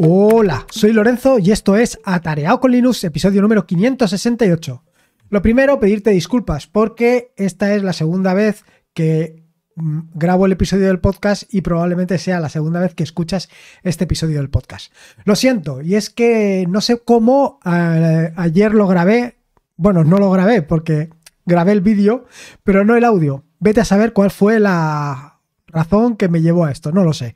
Hola, soy Lorenzo y esto es Atareado con Linux, episodio número 568. Lo primero, pedirte disculpas porque esta es la segunda vez que mm, grabo el episodio del podcast y probablemente sea la segunda vez que escuchas este episodio del podcast. Lo siento, y es que no sé cómo eh, ayer lo grabé, bueno, no lo grabé porque grabé el vídeo, pero no el audio. Vete a saber cuál fue la razón que me llevó a esto, no lo sé.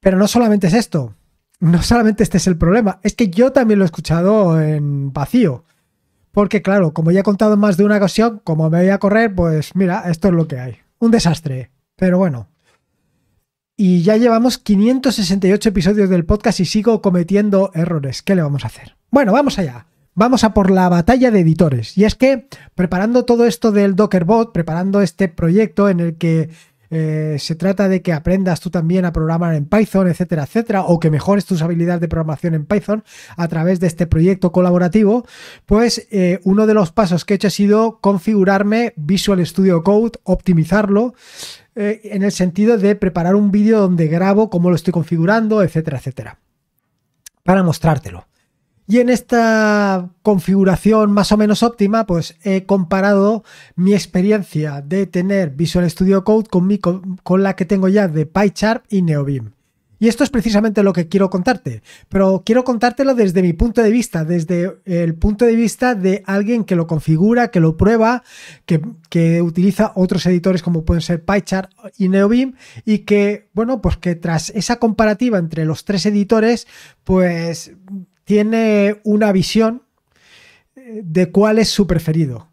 Pero no solamente es esto, no solamente este es el problema, es que yo también lo he escuchado en vacío. Porque claro, como ya he contado más de una ocasión, como me voy a correr, pues mira, esto es lo que hay. Un desastre, pero bueno. Y ya llevamos 568 episodios del podcast y sigo cometiendo errores. ¿Qué le vamos a hacer? Bueno, vamos allá. Vamos a por la batalla de editores. Y es que preparando todo esto del Dockerbot, preparando este proyecto en el que eh, se trata de que aprendas tú también a programar en Python, etcétera, etcétera, o que mejores tus habilidades de programación en Python a través de este proyecto colaborativo, pues eh, uno de los pasos que he hecho ha sido configurarme Visual Studio Code, optimizarlo, eh, en el sentido de preparar un vídeo donde grabo cómo lo estoy configurando, etcétera, etcétera, para mostrártelo. Y en esta configuración más o menos óptima, pues he comparado mi experiencia de tener Visual Studio Code con, la que tengo ya de PyCharm y NeoBeam. Y esto es precisamente lo que quiero contarte, pero quiero contártelo desde mi punto de vista, desde el punto de vista de alguien que lo configura, que lo prueba, que, utiliza otros editores como pueden ser PyChart y NeoBeam y que, bueno, pues que tras esa comparativa entre los tres editores, pues tiene una visión eh, de cuál es su preferido.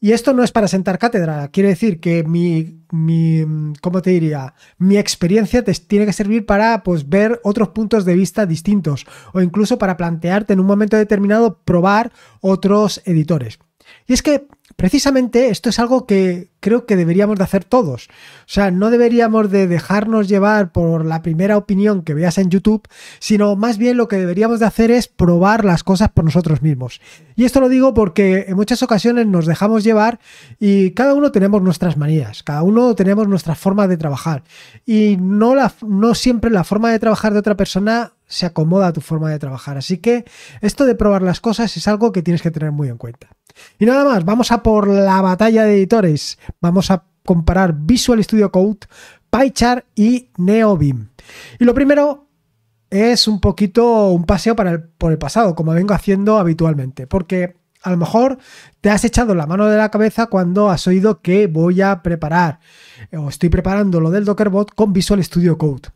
Y esto no es para sentar cátedra, quiere decir que mi, mi ¿cómo te diría? Mi experiencia te tiene que servir para pues, ver otros puntos de vista distintos o incluso para plantearte en un momento determinado probar otros editores. Y es que precisamente esto es algo que creo que deberíamos de hacer todos. O sea, no deberíamos de dejarnos llevar por la primera opinión que veas en YouTube, sino más bien lo que deberíamos de hacer es probar las cosas por nosotros mismos. Y esto lo digo porque en muchas ocasiones nos dejamos llevar y cada uno tenemos nuestras manías, cada uno tenemos nuestra forma de trabajar. Y no, la, no siempre la forma de trabajar de otra persona se acomoda a tu forma de trabajar. Así que esto de probar las cosas es algo que tienes que tener muy en cuenta. Y nada más, vamos a por la batalla de editores. Vamos a comparar Visual Studio Code, PyChar y NeoBeam. Y lo primero es un poquito un paseo por el pasado, como vengo haciendo habitualmente, porque a lo mejor te has echado la mano de la cabeza cuando has oído que voy a preparar o estoy preparando lo del Dockerbot con Visual Studio Code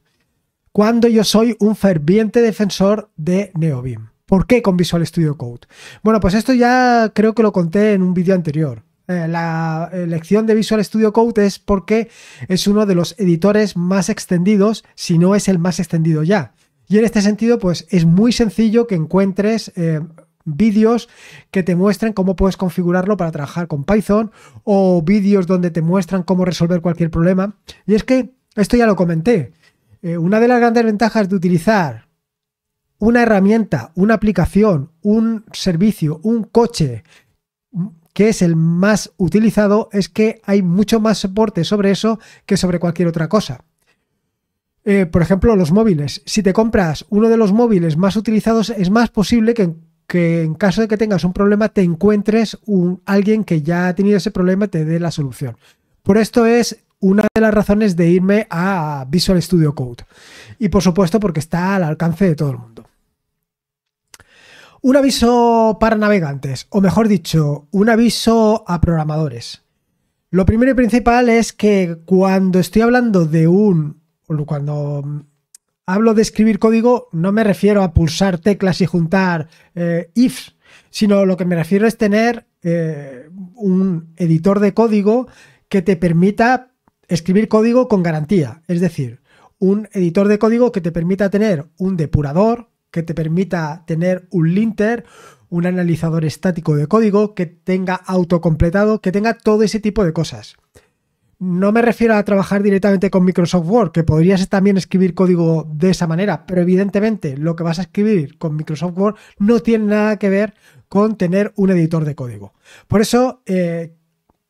cuando yo soy un ferviente defensor de Neobim? ¿Por qué con Visual Studio Code? Bueno, pues esto ya creo que lo conté en un vídeo anterior. Eh, la elección de Visual Studio Code es porque es uno de los editores más extendidos, si no es el más extendido ya. Y en este sentido, pues es muy sencillo que encuentres eh, vídeos que te muestren cómo puedes configurarlo para trabajar con Python o vídeos donde te muestran cómo resolver cualquier problema. Y es que esto ya lo comenté. Eh, una de las grandes ventajas de utilizar una herramienta, una aplicación, un servicio, un coche que es el más utilizado es que hay mucho más soporte sobre eso que sobre cualquier otra cosa. Eh, por ejemplo, los móviles. Si te compras uno de los móviles más utilizados, es más posible que, en caso de que tengas un problema te encuentres un, alguien que ya ha tenido ese problema y te dé la solución. Por esto es una de las razones de irme a Visual Studio Code. Y por supuesto porque está al alcance de todo el mundo. Un aviso para navegantes, o mejor dicho, un aviso a programadores. Lo primero y principal es que cuando estoy hablando de un... cuando hablo de escribir código, no me refiero a pulsar teclas y juntar eh, ifs, sino lo que me refiero es tener eh, un editor de código que te permita escribir código con garantía, es decir, un editor de código que te permita tener un depurador, que te permita tener un linter, un analizador estático de código, que tenga autocompletado, que tenga todo ese tipo de cosas. No me refiero a trabajar directamente con Microsoft Word, que podrías también escribir código de esa manera, pero evidentemente lo que vas a escribir con Microsoft Word no tiene nada que ver con tener un editor de código. Por eso, eh,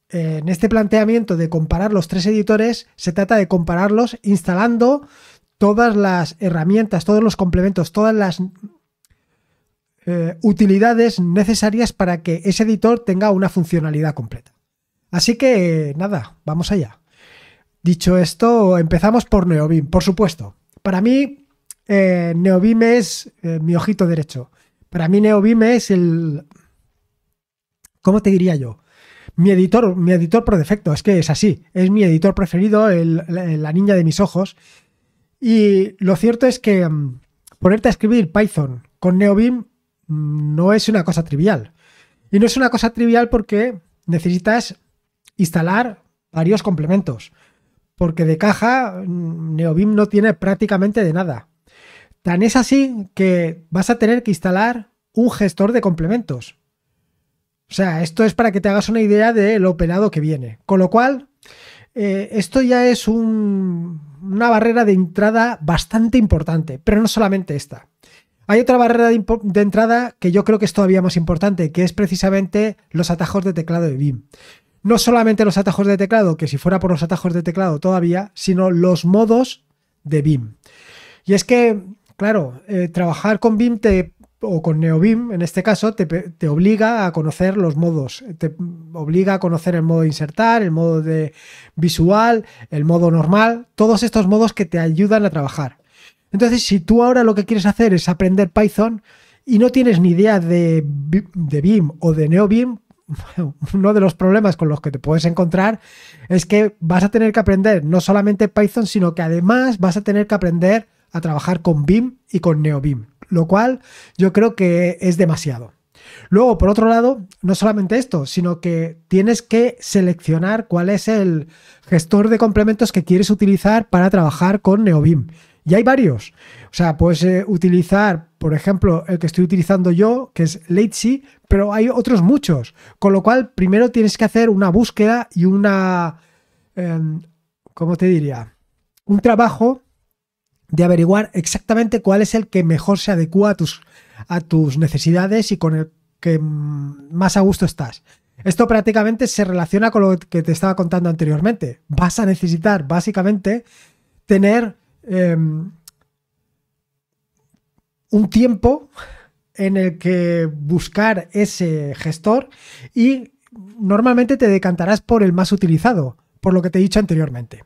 en este planteamiento de comparar los tres editores, se trata de compararlos instalando todas las herramientas, todos los complementos, todas las eh, utilidades necesarias para que ese editor tenga una funcionalidad completa. Así que nada, vamos allá. Dicho esto, empezamos por Neobim, por supuesto. Para mí, eh, es eh, mi ojito derecho. Para mí, Neobim es el. ¿Cómo te diría yo? mi editor, mi editor por defecto, es que es así, es mi editor preferido, la niña de mis ojos. Y lo cierto es que mm, ponerte a escribir Python con Neobim mm, no es una cosa trivial. Y no es una cosa trivial porque necesitas instalar varios complementos. Porque de caja mm, Neobim no tiene prácticamente de nada. Tan es así que vas a tener que instalar un gestor de complementos. O sea, esto es para que te hagas una idea de lo pelado que viene. Con lo cual, eh, esto ya es una barrera de entrada bastante importante, pero no solamente esta. Hay otra barrera de, entrada que yo creo que es todavía más importante, que es precisamente los atajos de teclado de BIM. No solamente los atajos de teclado, que si fuera por los atajos de teclado todavía, sino los modos de BIM. Y es que, claro, eh, trabajar con BIM te o con NeoBIM, en este caso, te, obliga a conocer los modos, te obliga a conocer el modo de insertar, el modo de visual, el modo normal, todos estos modos que te ayudan a trabajar. Entonces, si tú ahora lo que quieres hacer es aprender Python y no tienes ni idea de, de BIM o de NeoBIM, uno de los problemas con los que te puedes encontrar es que vas a tener que aprender no solamente Python, sino que además vas a tener que aprender a trabajar con BIM y con NeoBIM lo cual yo creo que es demasiado. Luego, por otro lado, no solamente esto, sino que tienes que seleccionar cuál es el gestor de complementos que quieres utilizar para trabajar con Neobim. Y hay varios. O sea, puedes eh, utilizar, por ejemplo, el que estoy utilizando yo, que es Leitzy, pero hay otros muchos. Con lo cual, primero tienes que hacer una búsqueda y una. Em, ¿Cómo te diría? Un trabajo de averiguar exactamente cuál es el que mejor se adecua a tus, a tus necesidades y con el que mm, más a gusto estás. Esto prácticamente se relaciona con lo que te estaba contando anteriormente. Vas a necesitar básicamente tener em, un tiempo en el que buscar ese gestor y normalmente te decantarás por el más utilizado por lo que te he dicho anteriormente.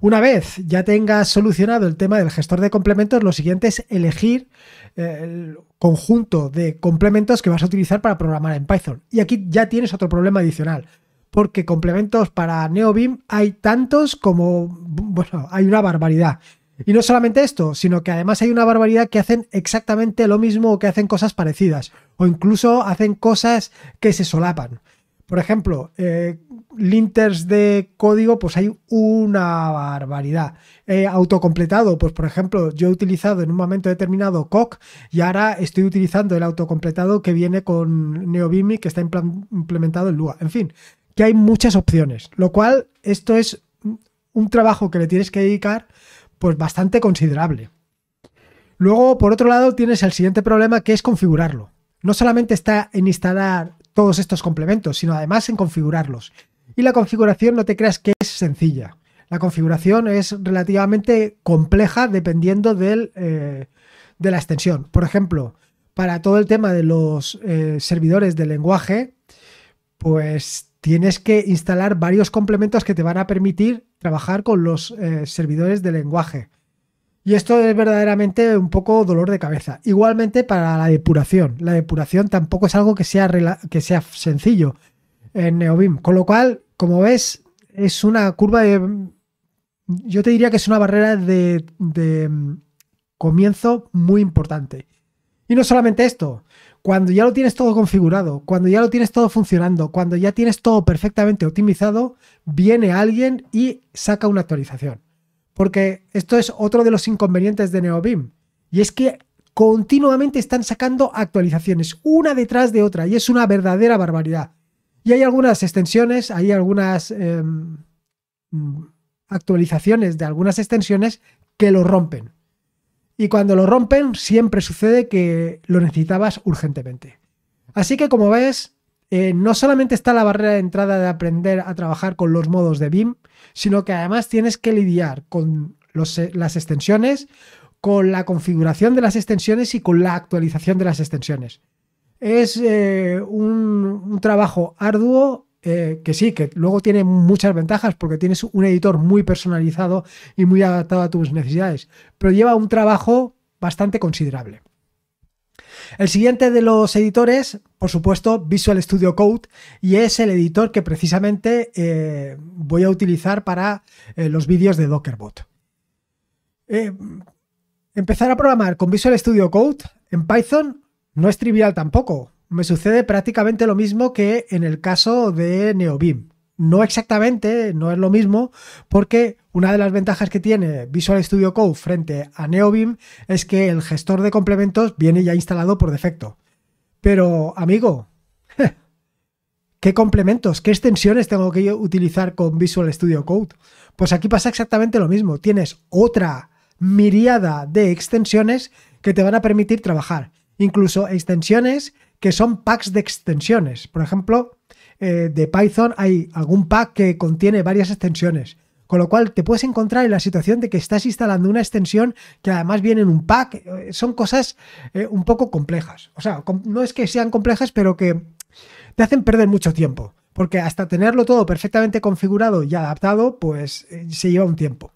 Una vez ya tengas solucionado el tema del gestor de complementos, lo siguiente es elegir eh, el conjunto de complementos que vas a utilizar para programar en Python. Y aquí ya tienes otro problema adicional, porque complementos para NeoBeam hay tantos como, bueno, hay una barbaridad. Y no solamente esto, sino que además hay una barbaridad que hacen exactamente lo mismo o que hacen cosas parecidas, o incluso hacen cosas que se solapan. Por ejemplo, eh, linters de código, pues hay una barbaridad. autocompletado, pues por ejemplo, yo he utilizado en un momento determinado COC y ahora estoy utilizando el autocompletado que viene con NeoBIMI que está implementado en Lua. En fin, que hay muchas opciones, lo cual esto es un trabajo que le tienes que dedicar pues bastante considerable. Luego, por otro lado, tienes el siguiente problema que es configurarlo. No solamente está en instalar todos estos complementos, sino además en configurarlos. Y la configuración no te creas que es sencilla. La configuración es relativamente compleja dependiendo del, eh, de la extensión. Por ejemplo, para todo el tema de los eh, servidores de lenguaje, pues tienes que instalar varios complementos que te van a permitir trabajar con los eh, servidores de lenguaje. Y esto es verdaderamente un poco dolor de cabeza. Igualmente para la depuración. La depuración tampoco es algo que sea, que sea sencillo en NeoBIM. Con lo cual, como ves, es una curva de... Yo te diría que es una barrera de mm, comienzo muy importante. Y no solamente esto, cuando ya lo tienes todo configurado, cuando ya lo tienes todo funcionando, cuando ya tienes todo perfectamente optimizado, viene alguien y saca una actualización porque esto es otro de los inconvenientes de Neobim. Y es que continuamente están sacando actualizaciones, una detrás de otra, y es una verdadera barbaridad. Y hay algunas extensiones, hay algunas em, actualizaciones de algunas extensiones que lo rompen. Y cuando lo rompen, siempre sucede que lo necesitabas urgentemente. Así que como ves, eh, no solamente está la barrera de entrada de aprender a trabajar con los modos de BIM, sino que además tienes que lidiar con e, las extensiones, con la configuración de las extensiones y con la actualización de las extensiones. Es eh, un, trabajo arduo eh, que sí, que luego tiene muchas ventajas porque tienes un editor muy personalizado y muy adaptado a tus necesidades, pero lleva un trabajo bastante considerable. El siguiente de los editores, por supuesto, Visual Studio Code, y es el editor que precisamente eh, voy a utilizar para eh, los vídeos de Dockerbot. Eh, empezar a programar con Visual Studio Code en Python no es trivial tampoco. Me sucede prácticamente lo mismo que en el caso de NeoBeam. No exactamente, no es lo mismo, porque una de las ventajas que tiene Visual Studio Code frente a Neobim es que el gestor de complementos viene ya instalado por defecto. Pero, amigo, ¿qué complementos, qué extensiones tengo que utilizar con Visual Studio Code? Pues aquí pasa exactamente lo mismo. Tienes otra miriada de extensiones que te van a permitir trabajar. Incluso extensiones que son packs de extensiones. Por ejemplo, eh, de Python hay algún pack que contiene varias extensiones. Con lo cual te puedes encontrar en la situación de que estás instalando una extensión que además viene en un pack. Eh, son cosas eh, un poco complejas. O sea, no es que sean complejas, pero que te hacen perder mucho tiempo. Porque hasta tenerlo todo perfectamente configurado y adaptado, pues se lleva un tiempo.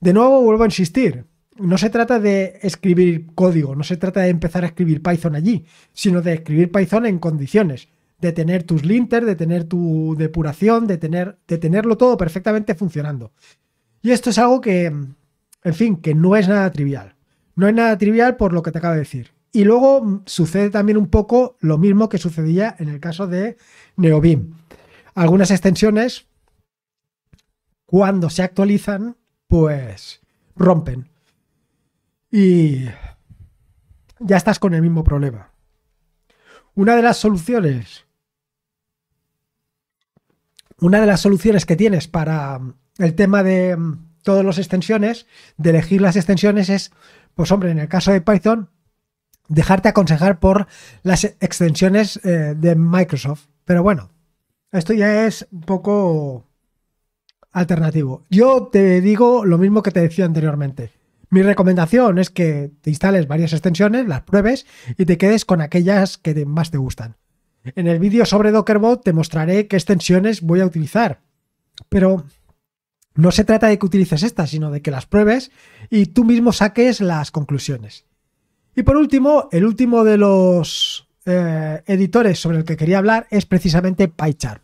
De nuevo, vuelvo a insistir. No se trata de escribir código, no se trata de empezar a escribir Python allí, sino de escribir Python en condiciones de tener tus linters, de tener tu depuración, de, tener, de tenerlo todo perfectamente funcionando. Y esto es algo que, en fin, que no es nada trivial. No es nada trivial por lo que te acabo de decir. Y luego mm, sucede también un poco lo mismo que sucedía en el caso de NeoBeam. Algunas extensiones, cuando se actualizan, pues rompen. Y ya estás con el mismo problema. Una de las soluciones una de las soluciones que tienes para mm, el tema de mm, todas las extensiones, de elegir las extensiones, es, pues hombre, en el caso de Python, dejarte aconsejar por las extensiones eh, de Microsoft. Pero bueno, esto ya es un poco alternativo. Yo te digo lo mismo que te decía anteriormente. Mi recomendación es que te instales varias extensiones, las pruebes y te quedes con aquellas que más te gustan. En el vídeo sobre Dockerbot te mostraré qué extensiones voy a utilizar. Pero no se trata de que utilices estas, sino de que las pruebes y tú mismo saques las conclusiones. Y por último, el último de los eh, editores sobre el que quería hablar es precisamente PyCharm.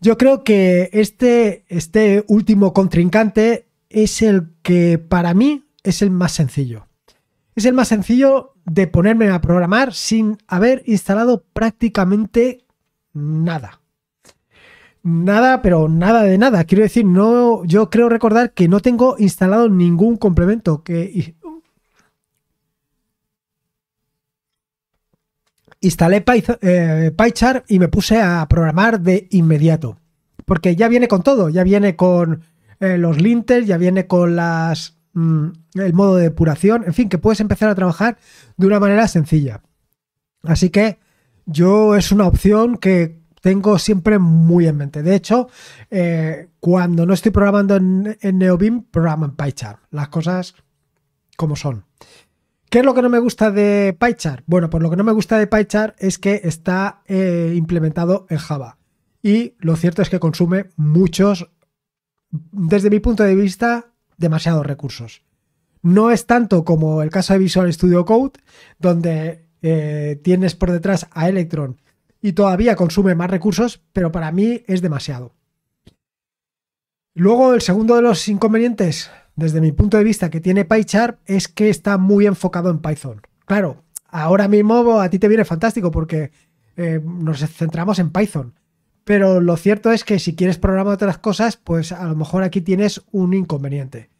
Yo creo que este, este último contrincante es el que para mí es el más sencillo. Es el más sencillo de ponerme a programar sin haber instalado prácticamente nada. Nada, pero nada de nada. Quiero decir, no, yo creo recordar que no tengo instalado ningún complemento que instalé eh, Python, y me puse a programar de inmediato. Porque ya viene con todo, ya viene con eh, los linters, ya viene con las Mm, el modo de depuración, en fin, que puedes empezar a trabajar de una manera sencilla. Así que yo es una opción que tengo siempre muy en mente. De hecho, eh, cuando no estoy programando en, NeoBeam, programo en PyCharm. Las cosas como son. ¿Qué es lo que no me gusta de PyChart? Bueno, pues lo que no me gusta de PyCharm es que está eh, implementado en Java. Y lo cierto es que consume muchos, desde mi punto de vista, demasiados recursos. No es tanto como el caso de Visual Studio Code, donde eh, tienes por detrás a Electron y todavía consume más recursos, pero para mí es demasiado. Luego, el segundo de los inconvenientes, desde mi punto de vista, que tiene PyCharm es que está muy enfocado en Python. Claro, ahora mismo a ti te viene fantástico porque eh, nos centramos en Python, pero lo cierto es que si quieres programar otras cosas, pues a lo mejor aquí tienes un inconveniente.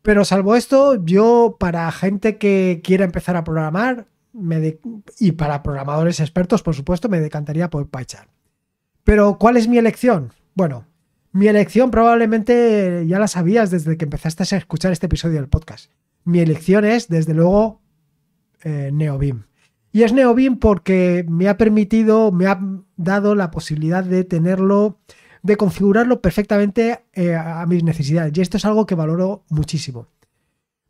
Pero salvo esto, yo para gente que quiera empezar a programar me y para programadores expertos, por supuesto, me decantaría por PyCharm. Pero ¿cuál es mi elección? Bueno, mi elección probablemente ya la sabías desde que empezaste a escuchar este episodio del podcast. Mi elección es, desde luego, eh, NeoBeam. Y es Neobin porque me ha permitido, me ha dado la posibilidad de tenerlo, de configurarlo perfectamente eh, a mis necesidades. Y esto es algo que valoro muchísimo.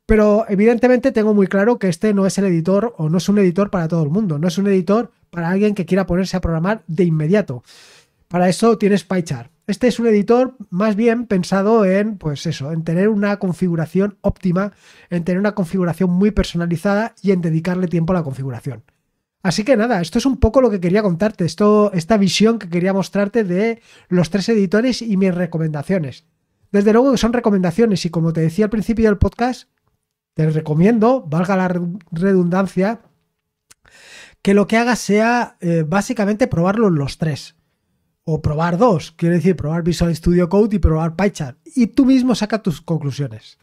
Pero evidentemente tengo muy claro que este no es el editor o no es un editor para todo el mundo. No es un editor para alguien que quiera ponerse a programar de inmediato. Para eso tienes PyChar. Este es un editor más bien pensado en, pues eso, en tener una configuración óptima, en tener una configuración muy personalizada y en dedicarle tiempo a la configuración. Así que nada, esto es un poco lo que quería contarte, esto, esta visión que quería mostrarte de los tres editores y mis recomendaciones. Desde luego que son recomendaciones y como te decía al principio del podcast, te recomiendo, valga la redundancia, que lo que hagas sea eh, básicamente básicamente en los tres. O probar dos, quiero decir, probar Visual Studio Code y probar PyCharm. Y tú mismo saca tus conclusiones.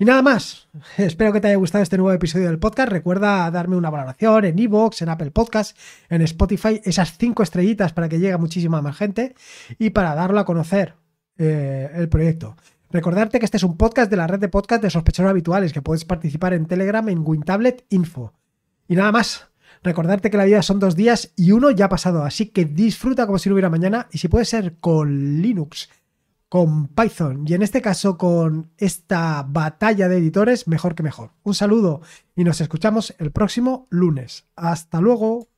Y nada más. Espero que te haya gustado este nuevo episodio del podcast. Recuerda darme una valoración en iVoox, en Apple Podcast, en Spotify, esas cinco estrellitas para que llegue muchísima más gente y para darlo a conocer eh, el proyecto. Recordarte que este es un podcast de la red de podcast de sospechosos habituales, que puedes participar en Telegram en WinTablet Info. Y nada más. Recordarte que la vida son dos días y uno ya ha pasado, así que disfruta como si no hubiera mañana y si puede ser con Linux con Python y en este caso con esta batalla de editores, mejor que mejor. Un saludo y nos escuchamos el próximo lunes. Hasta luego.